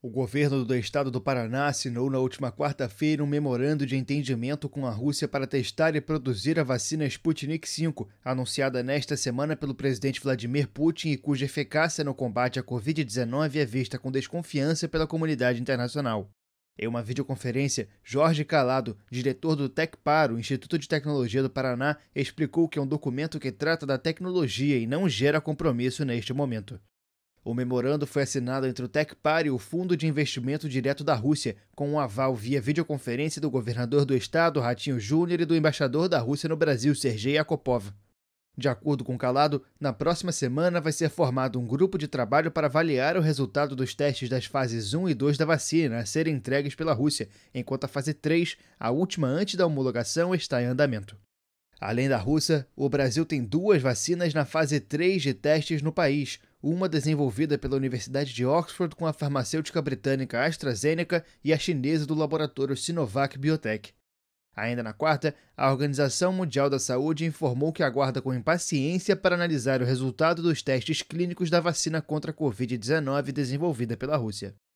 O governo do estado do Paraná assinou na última quarta-feira um memorando de entendimento com a Rússia para testar e produzir a vacina Sputnik V, anunciada nesta semana pelo presidente Vladimir Putin e cuja eficácia no combate à Covid-19 é vista com desconfiança pela comunidade internacional. Em uma videoconferência, Jorge Calado, diretor do TecPar, o Instituto de Tecnologia do Paraná, explicou que é um documento que trata da tecnologia e não gera compromisso neste momento. O memorando foi assinado entre o Tecpar e o Fundo de Investimento Direto da Rússia, com um aval via videoconferência do governador do estado, Ratinho Júnior, e do embaixador da Rússia no Brasil, Sergei Akopov. De acordo com o Calado, na próxima semana vai ser formado um grupo de trabalho para avaliar o resultado dos testes das fases 1 e 2 da vacina a serem entregues pela Rússia, enquanto a fase 3, a última antes da homologação, está em andamento. Além da Rússia, o Brasil tem duas vacinas na fase 3 de testes no país, uma desenvolvida pela Universidade de Oxford com a farmacêutica britânica AstraZeneca e a chinesa do laboratório Sinovac Biotech. Ainda na quarta, a Organização Mundial da Saúde informou que aguarda com impaciência para analisar o resultado dos testes clínicos da vacina contra a Covid-19 desenvolvida pela Rússia.